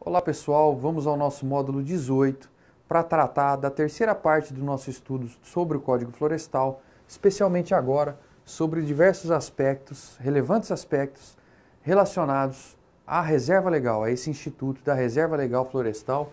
Olá pessoal, vamos ao nosso módulo 18 para tratar da terceira parte do nosso estudo sobre o Código Florestal, especialmente agora sobre diversos aspectos, relevantes aspectos relacionados à reserva legal, a esse instituto da reserva legal florestal,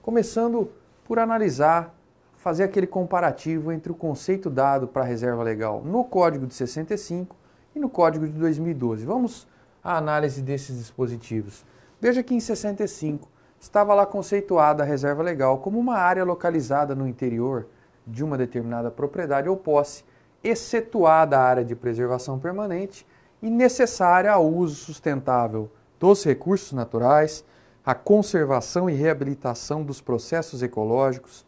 começando por analisar, fazer aquele comparativo entre o conceito dado para a reserva legal no Código de 65 e no Código de 2012. Vamos à análise desses dispositivos. Veja que em 65 estava lá conceituada a reserva legal como uma área localizada no interior de uma determinada propriedade ou posse, excetuada a área de preservação permanente e necessária ao uso sustentável dos recursos naturais, à conservação e reabilitação dos processos ecológicos,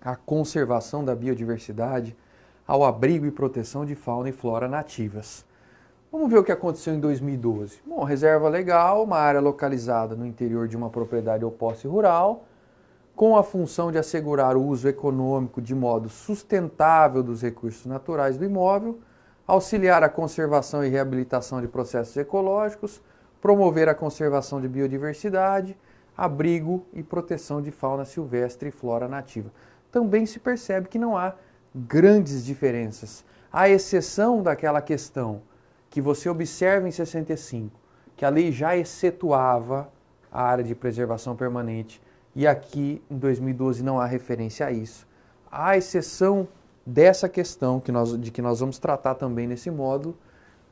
à conservação da biodiversidade, ao abrigo e proteção de fauna e flora nativas. Vamos ver o que aconteceu em 2012. Bom, reserva legal, uma área localizada no interior de uma propriedade ou posse rural, com a função de assegurar o uso econômico de modo sustentável dos recursos naturais do imóvel, auxiliar a conservação e reabilitação de processos ecológicos, promover a conservação de biodiversidade, abrigo e proteção de fauna silvestre e flora nativa. Também se percebe que não há grandes diferenças, à exceção daquela questão que você observa em 65, que a lei já excetuava a área de preservação permanente, e aqui em 2012 não há referência a isso, à exceção dessa questão que nós, de que nós vamos tratar também nesse módulo,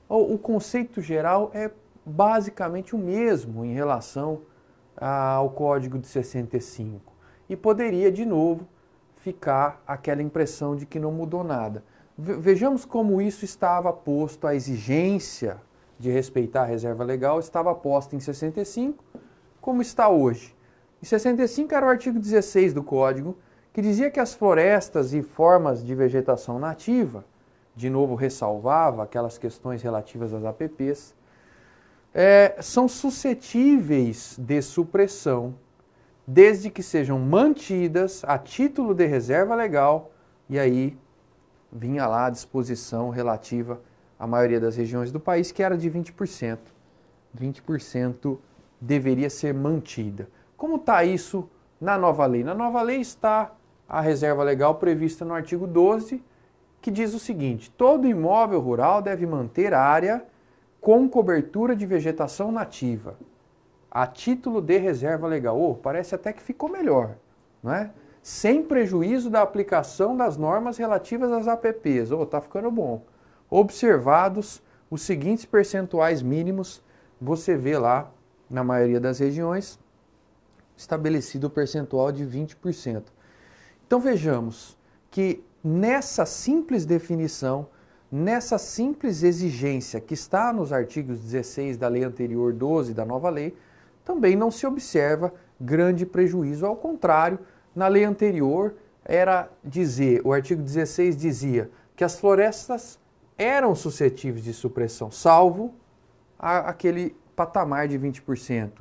o conceito geral é basicamente o mesmo em relação ao código de 65. E poderia, de novo, ficar aquela impressão de que não mudou nada. Vejamos como isso estava posto, a exigência de respeitar a reserva legal estava posta em 65, como está hoje. Em 65 era o artigo 16 do Código, que dizia que as florestas e formas de vegetação nativa, de novo ressalvava aquelas questões relativas às APPs, é, são suscetíveis de supressão, desde que sejam mantidas a título de reserva legal, e aí vinha lá a disposição relativa à maioria das regiões do país, que era de 20%. 20% deveria ser mantida. Como está isso na nova lei? Na nova lei está a reserva legal prevista no artigo 12, que diz o seguinte: todo imóvel rural deve manter área com cobertura de vegetação nativa, a título de reserva legal. Oh, parece até que ficou melhor, não é? sem prejuízo da aplicação das normas relativas às APPs. Ou oh, tá ficando bom. Observados os seguintes percentuais mínimos, você vê lá na maioria das regiões estabelecido o percentual de 20%. Então vejamos que nessa simples definição, nessa simples exigência que está nos artigos 16 da lei anterior 12 da nova lei, também não se observa grande prejuízo, ao contrário, na lei anterior, era dizer, o artigo 16 dizia que as florestas eram suscetíveis de supressão, salvo a, aquele patamar de 20%.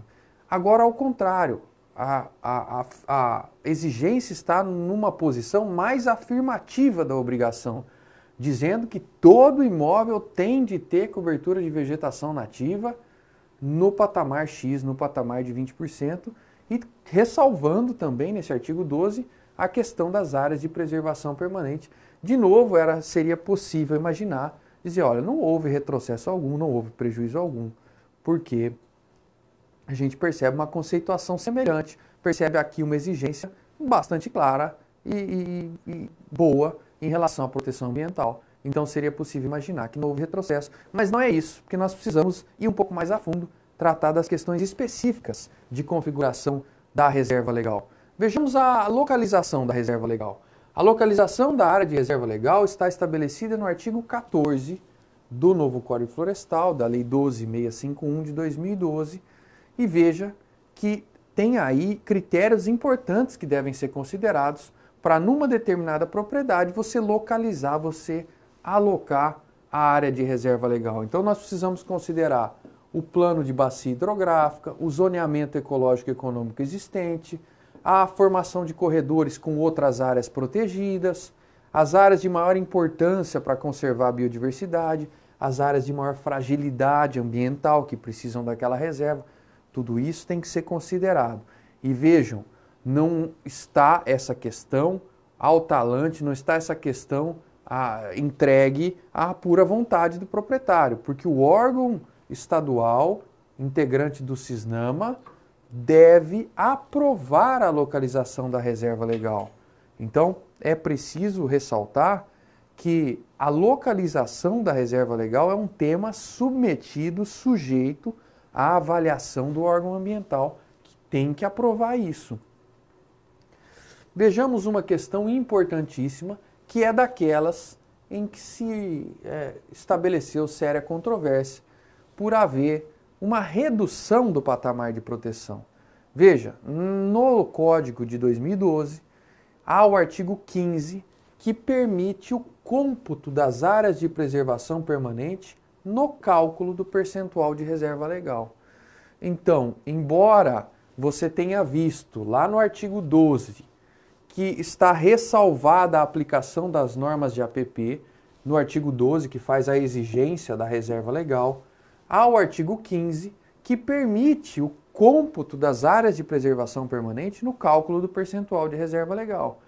Agora, ao contrário, a, a, a, exigência está numa posição mais afirmativa da obrigação, dizendo que todo imóvel tem de ter cobertura de vegetação nativa no patamar X, no patamar de 20%, e ressalvando também nesse artigo 12 a questão das áreas de preservação permanente. De novo, era, seria possível imaginar, dizer, olha, não houve retrocesso algum, não houve prejuízo algum, porque a gente percebe uma conceituação semelhante, percebe aqui uma exigência bastante clara e, e, e boa em relação à proteção ambiental. Então seria possível imaginar que não houve retrocesso, mas não é isso, porque nós precisamos ir um pouco mais a fundo tratar das questões específicas de configuração da reserva legal. Vejamos a localização da reserva legal. A localização da área de reserva legal está estabelecida no artigo 14 do novo Código Florestal, da Lei 12651 de 2012, e veja que tem aí critérios importantes que devem ser considerados para numa determinada propriedade você localizar, você alocar a área de reserva legal. Então nós precisamos considerar o plano de bacia hidrográfica, o zoneamento ecológico e econômico existente, a formação de corredores com outras áreas protegidas, as áreas de maior importância para conservar a biodiversidade, as áreas de maior fragilidade ambiental que precisam daquela reserva. Tudo isso tem que ser considerado. E vejam, não está essa questão altalante, não está essa questão a, ah, entregue à pura vontade do proprietário, porque o órgão estadual, integrante do CISNAMA, deve aprovar a localização da reserva legal. Então, é preciso ressaltar que a localização da reserva legal é um tema submetido, sujeito à avaliação do órgão ambiental, que tem que aprovar isso. Vejamos uma questão importantíssima, que é daquelas em que se é, eh, estabeleceu séria controvérsia, por haver uma redução do patamar de proteção. Veja, no Código de 2012, há o artigo 15 que permite o cômputo das áreas de preservação permanente no cálculo do percentual de reserva legal. Então, embora você tenha visto lá no artigo 12 que está ressalvada a aplicação das normas de APP, no artigo 12 que faz a exigência da reserva legal, ao artigo 15, que permite o cômputo das áreas de preservação permanente no cálculo do percentual de reserva legal,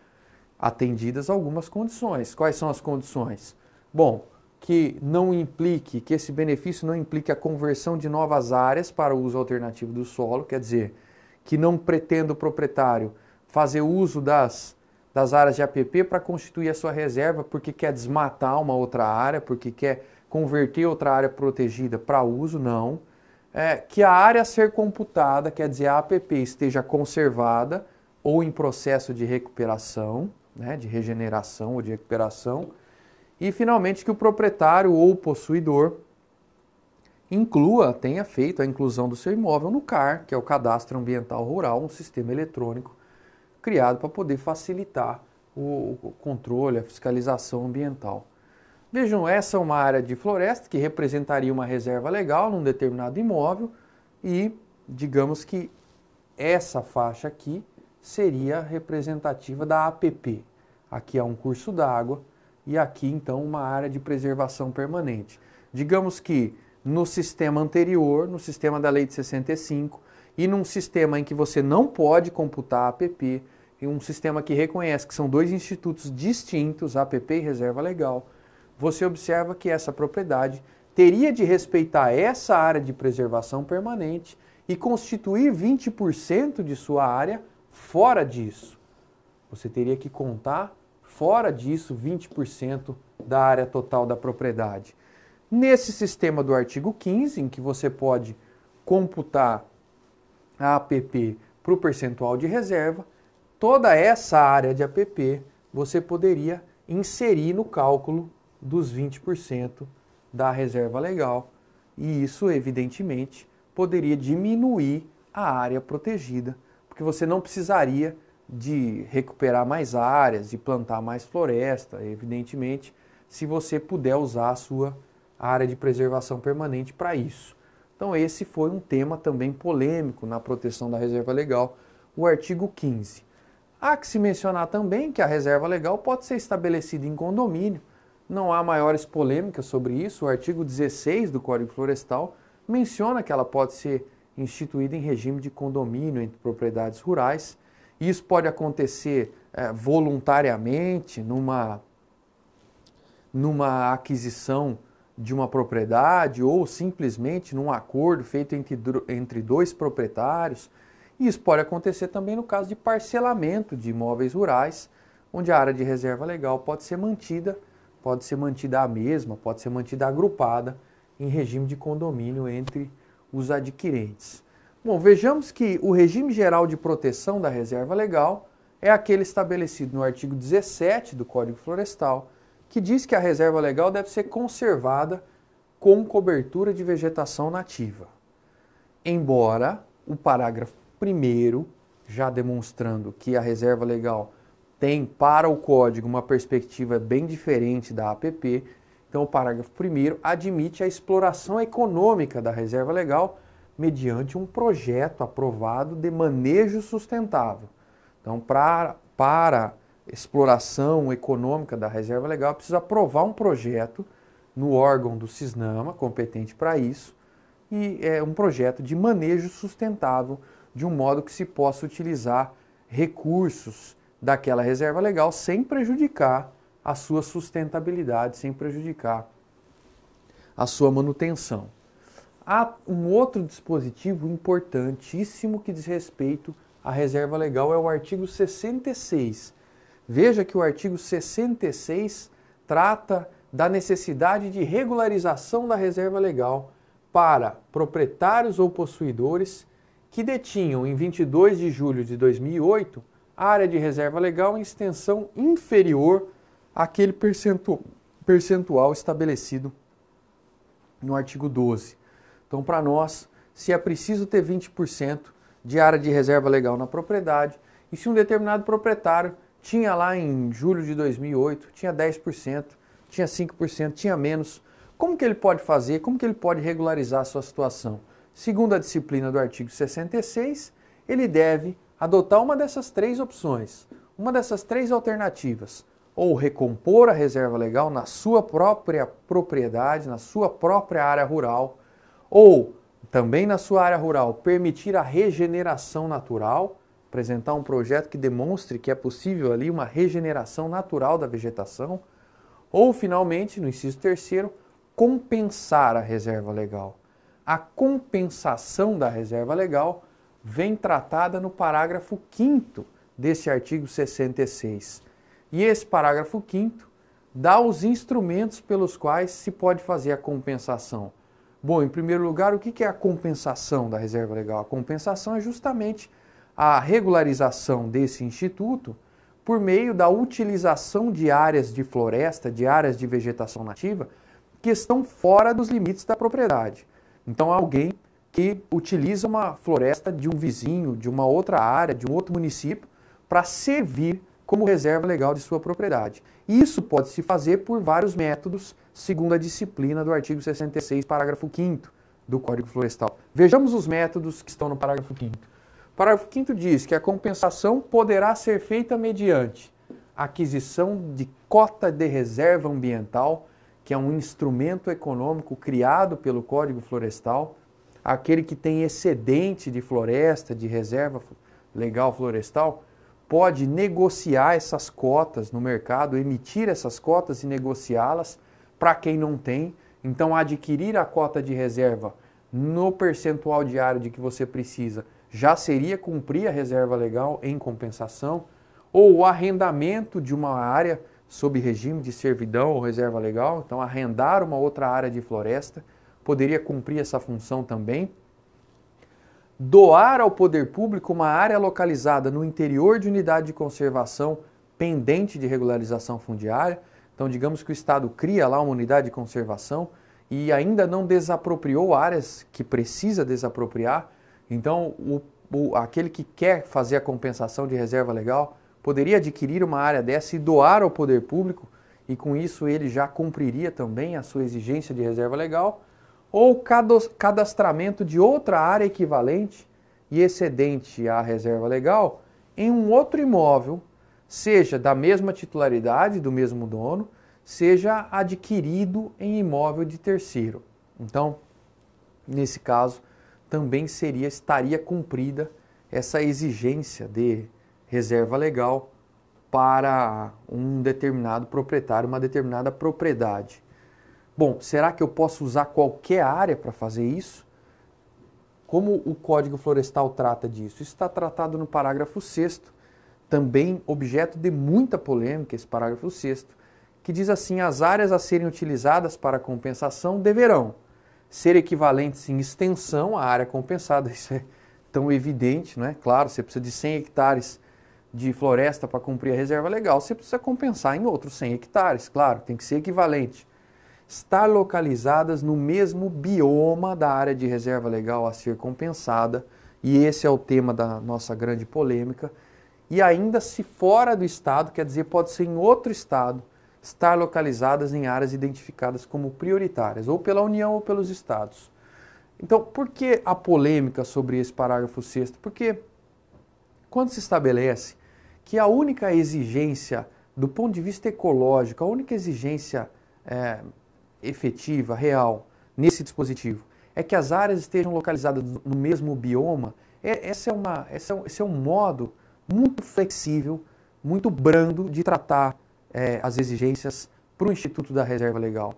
atendidas algumas condições. Quais são as condições? Bom, que não implique, que esse benefício não implique a conversão de novas áreas para uso alternativo do solo, quer dizer, que não pretenda o proprietário fazer uso das, das áreas de APP para constituir a sua reserva porque quer desmatar uma outra área, porque quer converter outra área protegida para uso, não. É, que a área a ser computada, quer dizer, a APP esteja conservada ou em processo de recuperação, né, de regeneração ou de recuperação. E, finalmente, que o proprietário ou o possuidor inclua, tenha feito a inclusão do seu imóvel no CAR, que é o Cadastro Ambiental Rural, um sistema eletrônico criado para poder facilitar o, o controle, a fiscalização ambiental. Vejam, essa é uma área de floresta que representaria uma reserva legal num determinado imóvel e digamos que essa faixa aqui seria representativa da APP. Aqui é um curso d'água e aqui então uma área de preservação permanente. Digamos que no sistema anterior, no sistema da lei de 65 e num sistema em que você não pode computar a APP, em um sistema que reconhece que são dois institutos distintos, APP e reserva legal, você observa que essa propriedade teria de respeitar essa área de preservação permanente e constituir 20% de sua área fora disso. Você teria que contar fora disso 20% da área total da propriedade. Nesse sistema do artigo 15, em que você pode computar a APP para o percentual de reserva, toda essa área de APP você poderia inserir no cálculo dos 20% da reserva legal, e isso, evidentemente, poderia diminuir a área protegida, porque você não precisaria de recuperar mais áreas, de plantar mais floresta, evidentemente, se você puder usar a sua área de preservação permanente para isso. Então, esse foi um tema também polêmico na proteção da reserva legal, o artigo 15. Há que se mencionar também que a reserva legal pode ser estabelecida em condomínio, não há maiores polêmicas sobre isso. O artigo 16 do Código Florestal menciona que ela pode ser instituída em regime de condomínio entre propriedades rurais. Isso pode acontecer é, voluntariamente numa, numa aquisição de uma propriedade ou simplesmente num acordo feito entre, entre dois proprietários. Isso pode acontecer também no caso de parcelamento de imóveis rurais, onde a área de reserva legal pode ser mantida pode ser mantida a mesma, pode ser mantida agrupada em regime de condomínio entre os adquirentes. Bom, vejamos que o regime geral de proteção da reserva legal é aquele estabelecido no artigo 17 do Código Florestal, que diz que a reserva legal deve ser conservada com cobertura de vegetação nativa. Embora o parágrafo 1 já demonstrando que a reserva legal tem para o código uma perspectiva bem diferente da APP. Então, o parágrafo 1 admite a exploração econômica da reserva legal mediante um projeto aprovado de manejo sustentável. Então, pra, para exploração econômica da reserva legal, precisa aprovar um projeto no órgão do CISNAMA, competente para isso, e é um projeto de manejo sustentável, de um modo que se possa utilizar recursos daquela reserva legal sem prejudicar a sua sustentabilidade, sem prejudicar a sua manutenção. Há um outro dispositivo importantíssimo que diz respeito à reserva legal, é o artigo 66. Veja que o artigo 66 trata da necessidade de regularização da reserva legal para proprietários ou possuidores que detinham, em 22 de julho de 2008, área de reserva legal em extensão inferior àquele percentual, percentual estabelecido no artigo 12. Então, para nós, se é preciso ter 20% de área de reserva legal na propriedade, e se um determinado proprietário tinha lá em julho de 2008, tinha 10%, tinha 5%, tinha menos, como que ele pode fazer, como que ele pode regularizar a sua situação? Segundo a disciplina do artigo 66, ele deve adotar uma dessas três opções, uma dessas três alternativas, ou recompor a reserva legal na sua própria propriedade, na sua própria área rural, ou também na sua área rural permitir a regeneração natural, apresentar um projeto que demonstre que é possível ali uma regeneração natural da vegetação, ou finalmente, no inciso terceiro, compensar a reserva legal. A compensação da reserva legal vem tratada no parágrafo 5 deste artigo 66. E esse parágrafo 5 dá os instrumentos pelos quais se pode fazer a compensação. Bom, em primeiro lugar, o que é a compensação da reserva legal? A compensação é justamente a regularização desse instituto por meio da utilização de áreas de floresta, de áreas de vegetação nativa, que estão fora dos limites da propriedade. Então, alguém que utiliza uma floresta de um vizinho, de uma outra área, de um outro município, para servir como reserva legal de sua propriedade. Isso pode se fazer por vários métodos, segundo a disciplina do artigo 66, parágrafo 5 do Código Florestal. Vejamos os métodos que estão no parágrafo 5 O parágrafo 5 diz que a compensação poderá ser feita mediante aquisição de cota de reserva ambiental, que é um instrumento econômico criado pelo Código Florestal, aquele que tem excedente de floresta, de reserva legal florestal, pode negociar essas cotas no mercado, emitir essas cotas e negociá-las para quem não tem. Então, adquirir a cota de reserva no percentual diário de que você precisa já seria cumprir a reserva legal em compensação, ou o arrendamento de uma área sob regime de servidão ou reserva legal, então arrendar uma outra área de floresta poderia cumprir essa função também. Doar ao poder público uma área localizada no interior de unidade de conservação pendente de regularização fundiária. Então, digamos que o Estado cria lá uma unidade de conservação e ainda não desapropriou áreas que precisa desapropriar. Então, o, o, aquele que quer fazer a compensação de reserva legal poderia adquirir uma área dessa e doar ao poder público, e com isso ele já cumpriria também a sua exigência de reserva legal ou cadastramento de outra área equivalente e excedente à reserva legal em um outro imóvel, seja da mesma titularidade, do mesmo dono, seja adquirido em imóvel de terceiro. Então, nesse caso, também seria estaria cumprida essa exigência de reserva legal para um determinado proprietário, uma determinada propriedade. Bom, será que eu posso usar qualquer área para fazer isso? Como o Código Florestal trata disso? Isso está tratado no parágrafo 6, também objeto de muita polêmica, esse parágrafo 6, que diz assim: as áreas a serem utilizadas para compensação deverão ser equivalentes em extensão à área compensada. Isso é tão evidente, não é? Claro, você precisa de 100 hectares de floresta para cumprir a reserva legal, você precisa compensar em outros 100 hectares, claro, tem que ser equivalente estar localizadas no mesmo bioma da área de reserva legal a ser compensada, e esse é o tema da nossa grande polêmica, e ainda se fora do estado, quer dizer, pode ser em outro estado, estar localizadas em áreas identificadas como prioritárias, ou pela União ou pelos estados. Então, por que a polêmica sobre esse parágrafo sexto Porque quando se estabelece que a única exigência do ponto de vista ecológico, a única exigência é, efetiva, real, nesse dispositivo, é que as áreas estejam localizadas no mesmo bioma, é, essa é uma, essa é, esse é um modo muito flexível, muito brando de tratar é, as exigências para o Instituto da Reserva Legal.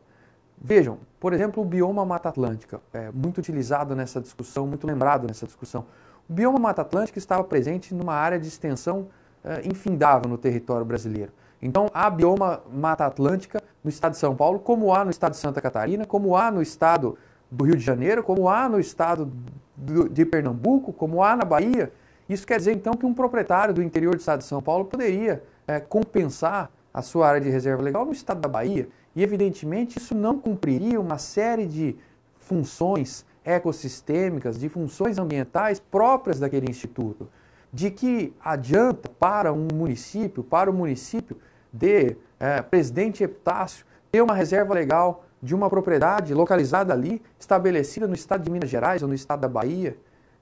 Vejam, por exemplo, o bioma Mata Atlântica, é muito utilizado nessa discussão, muito lembrado nessa discussão. O bioma Mata Atlântica estava presente numa área de extensão é, infindável no território brasileiro. Então, a bioma Mata Atlântica no estado de São Paulo, como há no estado de Santa Catarina, como há no estado do Rio de Janeiro, como há no estado do, de Pernambuco, como há na Bahia. Isso quer dizer então que um proprietário do interior do estado de São Paulo poderia é, compensar a sua área de reserva legal no estado da Bahia. E evidentemente isso não cumpriria uma série de funções ecossistêmicas, de funções ambientais próprias daquele instituto. De que adianta para um município, para o município de é, Presidente Epitácio, ter uma reserva legal de uma propriedade localizada ali, estabelecida no estado de Minas Gerais ou no estado da Bahia.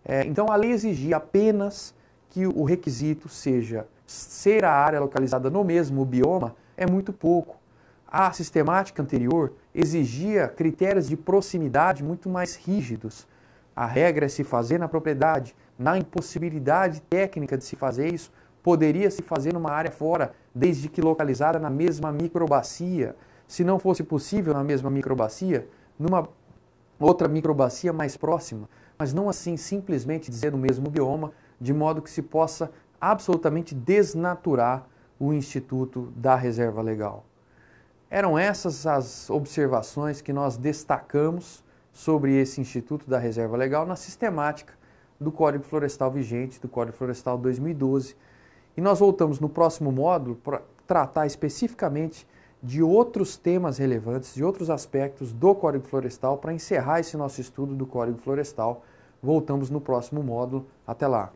É, então a lei exigia apenas que o requisito seja ser a área localizada no mesmo bioma é muito pouco. A sistemática anterior exigia critérios de proximidade muito mais rígidos. A regra é se fazer na propriedade, na impossibilidade técnica de se fazer isso, poderia se fazer numa área fora, desde que localizada na mesma microbacia. Se não fosse possível na mesma microbacia, numa outra microbacia mais próxima, mas não assim simplesmente dizer no mesmo bioma, de modo que se possa absolutamente desnaturar o Instituto da Reserva Legal. Eram essas as observações que nós destacamos sobre esse Instituto da Reserva Legal na sistemática do Código Florestal vigente, do Código Florestal 2012, e nós voltamos no próximo módulo para tratar especificamente de outros temas relevantes, de outros aspectos do Código Florestal para encerrar esse nosso estudo do Código Florestal. Voltamos no próximo módulo. Até lá!